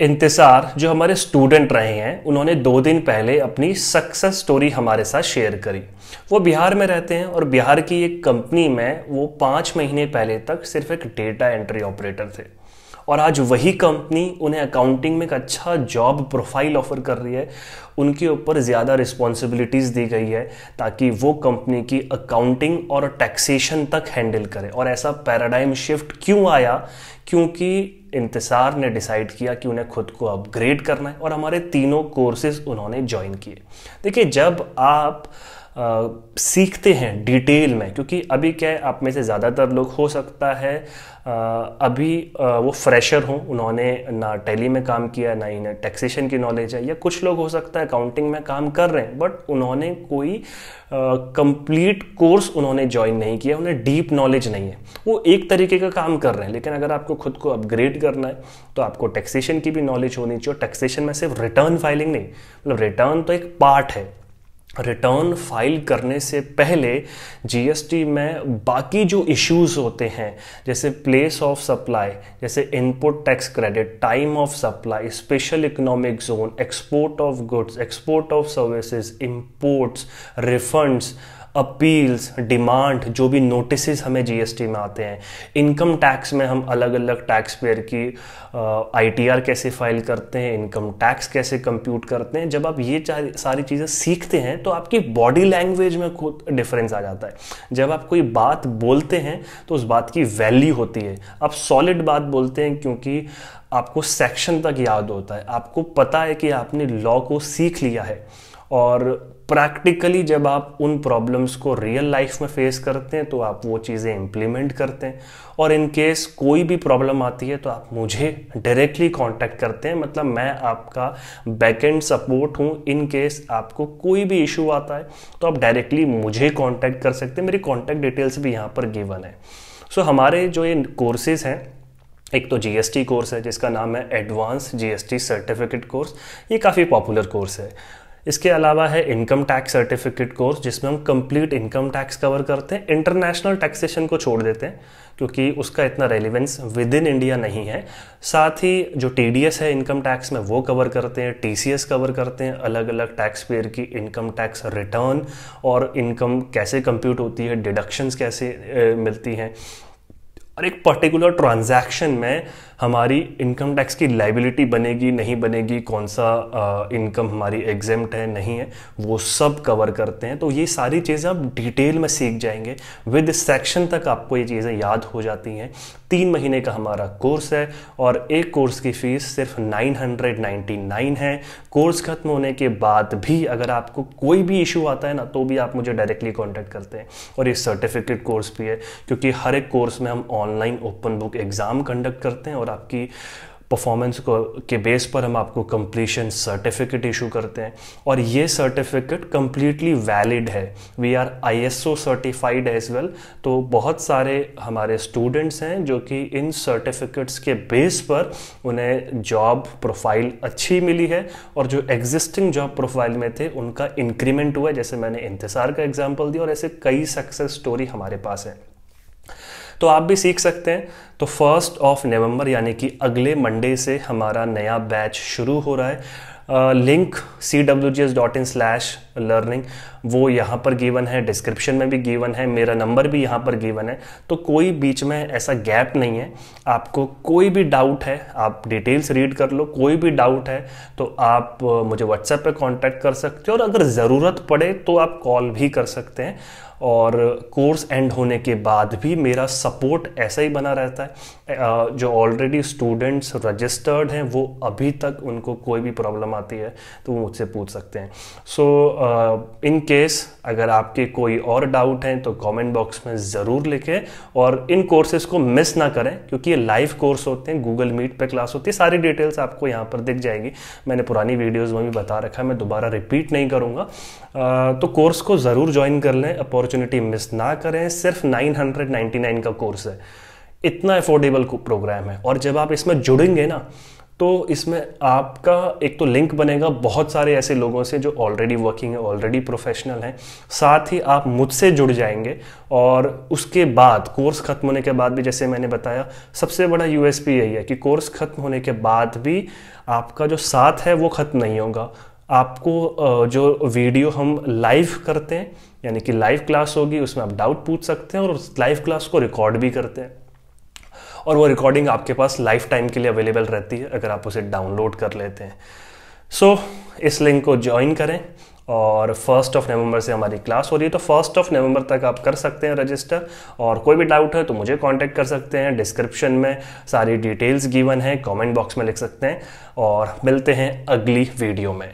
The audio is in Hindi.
इंतज़ार जो हमारे स्टूडेंट रहे हैं उन्होंने दो दिन पहले अपनी सक्सेस स्टोरी हमारे साथ शेयर करी वो बिहार में रहते हैं और बिहार की एक कंपनी में वो पाँच महीने पहले तक सिर्फ एक डेटा एंट्री ऑपरेटर थे और आज वही कंपनी उन्हें अकाउंटिंग में एक अच्छा जॉब प्रोफाइल ऑफर कर रही है उनके ऊपर ज़्यादा रिस्पॉन्सिबिलिटीज़ दी गई है ताकि वो कंपनी की अकाउंटिंग और टैक्सेशन तक हैंडल करे और ऐसा पैराडाइम शिफ्ट क्यों आया क्योंकि इंतसार ने डिसाइड किया कि उन्हें खुद को अपग्रेड करना है और हमारे तीनों कोर्सेज उन्होंने ज्वाइन किए देखिए जब आप आ, सीखते हैं डिटेल में क्योंकि अभी क्या है आप में से ज़्यादातर लोग हो सकता है आ, अभी आ, वो फ्रेशर हों उन्होंने ना टेली में काम किया ना ही ना टैक्सेशन की नॉलेज है या कुछ लोग हो सकता है अकाउंटिंग में काम कर रहे हैं बट उन्होंने कोई कंप्लीट कोर्स उन्होंने ज्वाइन नहीं किया उन्हें डीप नॉलेज नहीं है वो एक तरीके का काम कर रहे हैं लेकिन अगर आपको खुद को अपग्रेड करना है तो आपको टैक्सेशन की भी नॉलेज होनी चाहिए टैक्सेशन में सिर्फ रिटर्न फाइलिंग नहीं मतलब रिटर्न तो एक पार्ट है रिटर्न फाइल करने से पहले जीएसटी में बाकी जो इश्यूज होते हैं जैसे प्लेस ऑफ सप्लाई जैसे input tax credit time of supply special economic zone export of goods export of services imports refunds appeals demand जो भी नोटिस हमें जीएसटी में आते हैं इनकम टैक्स में हम अलग अलग टैक्स पेयर की आईटीआर कैसे फाइल करते हैं इनकम टैक्स कैसे कंप्यूट करते हैं जब आप ये सारी चीज़ें सीखते हैं तो आपकी बॉडी लैंग्वेज में खुद डिफरेंस आ जाता है जब आप कोई बात बोलते हैं तो उस बात की वैल्यू होती है आप सॉलिड बात बोलते हैं क्योंकि आपको सेक्शन तक याद होता है आपको पता है कि आपने लॉ को सीख लिया है और प्रैक्टिकली जब आप उन प्रॉब्लम्स को रियल लाइफ में फेस करते हैं तो आप वो चीज़ें इम्प्लीमेंट करते हैं और इन केस कोई भी प्रॉब्लम आती है तो आप मुझे डायरेक्टली कांटेक्ट करते हैं मतलब मैं आपका बैकएंड सपोर्ट हूँ इन केस आपको कोई भी इशू आता है तो आप डायरेक्टली मुझे कांटेक्ट कर सकते हैं मेरी कांटेक्ट डिटेल्स भी यहाँ पर गिवन है सो so, हमारे जो ये कोर्सेज़ हैं एक तो जीएसटी कोर्स है जिसका नाम है एडवांस जीएसटी सर्टिफिकेट कोर्स ये काफ़ी पॉपुलर कोर्स है इसके अलावा है इनकम टैक्स सर्टिफिकेट कोर्स जिसमें हम कंप्लीट इनकम टैक्स कवर करते हैं इंटरनेशनल टैक्सेशन को छोड़ देते हैं क्योंकि उसका इतना रेलिवेंस विद इन इंडिया नहीं है साथ ही जो टी है इनकम टैक्स में वो कवर करते हैं टी कवर करते हैं अलग अलग टैक्स पेयर की इनकम टैक्स रिटर्न और इनकम कैसे कंप्यूट होती है डिडक्शंस कैसे ए, मिलती हैं और एक पर्टिकुलर ट्रांजैक्शन में हमारी इनकम टैक्स की लाइबिलिटी बनेगी नहीं बनेगी कौन सा इनकम हमारी एग्जेम्ट है नहीं है वो सब कवर करते हैं तो ये सारी चीज़ें आप डिटेल में सीख जाएंगे विद सेक्शन तक आपको ये चीज़ें याद हो जाती हैं तीन महीने का हमारा कोर्स है और एक कोर्स की फ़ीस सिर्फ 999 है कोर्स ख़त्म होने के बाद भी अगर आपको कोई भी इशू आता है ना तो भी आप मुझे डायरेक्टली कॉन्टैक्ट करते हैं और ये सर्टिफिकेट कोर्स भी है क्योंकि हर एक कोर्स में हम online open book exam conduct करते हैं और और आपकी परफॉर्मेंस को के बेस पर हम आपको कंप्लीशन सर्टिफिकेट इशू करते हैं और ये सर्टिफिकेट कंप्लीटली वैलिड है we are ISO certified as well तो बहुत सारे हमारे स्टूडेंट्स हैं जो कि इन सर्टिफिकेट्स के बेस पर उन्हें जॉब प्रोफाइल अच्छी मिली है और जो एग्जिस्टिंग जॉब प्रोफाइल में थे उनका इंक्रीमेंट हुआ जैसे मैंने इंतज़ार का एग्जाम्पल दिया और ऐसे कई सक्सेस स्टोरी हमारे पास है तो आप भी सीख सकते हैं तो फर्स्ट ऑफ नवंबर यानी कि अगले मंडे से हमारा नया बैच शुरू हो रहा है link C W G S dot in slash learning वो यहाँ पर गिवन है डिस्क्रिप्शन में भी गिवन है मेरा नंबर भी यहाँ पर गिवन है तो कोई बीच में ऐसा गैप नहीं है आपको कोई भी डाउट है आप डिटेल्स रीड कर लो कोई भी डाउट है तो आप मुझे व्हाट्सएप पे कांटेक्ट कर सकते हो और अगर ज़रूरत पड़े तो आप कॉल भी कर सकते हैं और कोर्स एंड होने के बाद भी मेरा सपोर्ट ऐसा ही बना रहता है जो ऑलरेडी स्टूडेंट्स रजिस्टर्ड हैं वो अभी तक उनको कोई भी प्रॉब्लम आती है तो वो मुझसे पूछ सकते हैं सो इन केस अगर आपके कोई और डाउट हैं तो कमेंट बॉक्स में ज़रूर लिखें और इन कोर्सेज को मिस ना करें क्योंकि ये लाइव कोर्स होते हैं गूगल मीट पे क्लास होती है सारी डिटेल्स आपको यहाँ पर दिख जाएगी मैंने पुरानी वीडियोज़ में भी बता रखा है मैं दोबारा रिपीट नहीं करूँगा तो कोर्स को ज़रूर ज्वाइन कर लें अपॉर्चुनिटी अपॉर्चुनिटी मिस ना करें सिर्फ 999 का कोर्स है इतना अफोर्डेबल प्रोग्राम है और जब आप इसमें जुड़ेंगे ना तो इसमें आपका एक तो लिंक बनेगा बहुत सारे ऐसे लोगों से जो ऑलरेडी वर्किंग है ऑलरेडी प्रोफेशनल हैं साथ ही आप मुझसे जुड़ जाएंगे और उसके बाद कोर्स ख़त्म होने के बाद भी जैसे मैंने बताया सबसे बड़ा यूएसपी यही है कि कोर्स ख़त्म होने के बाद भी आपका जो साथ है वो ख़त्म नहीं होगा आपको जो वीडियो हम लाइव करते हैं यानी कि लाइव क्लास होगी उसमें आप डाउट पूछ सकते हैं और उस लाइव क्लास को रिकॉर्ड भी करते हैं और वो रिकॉर्डिंग आपके पास लाइफ टाइम के लिए अवेलेबल रहती है अगर आप उसे डाउनलोड कर लेते हैं सो so, इस लिंक को ज्वाइन करें और फर्स्ट ऑफ नवंबर से हमारी क्लास हो रही है तो फर्स्ट ऑफ नवंबर तक आप कर सकते हैं रजिस्टर और कोई भी डाउट है तो मुझे कांटेक्ट कर सकते हैं डिस्क्रिप्शन में सारी डिटेल्स गिवन है कमेंट बॉक्स में लिख सकते हैं और मिलते हैं अगली वीडियो में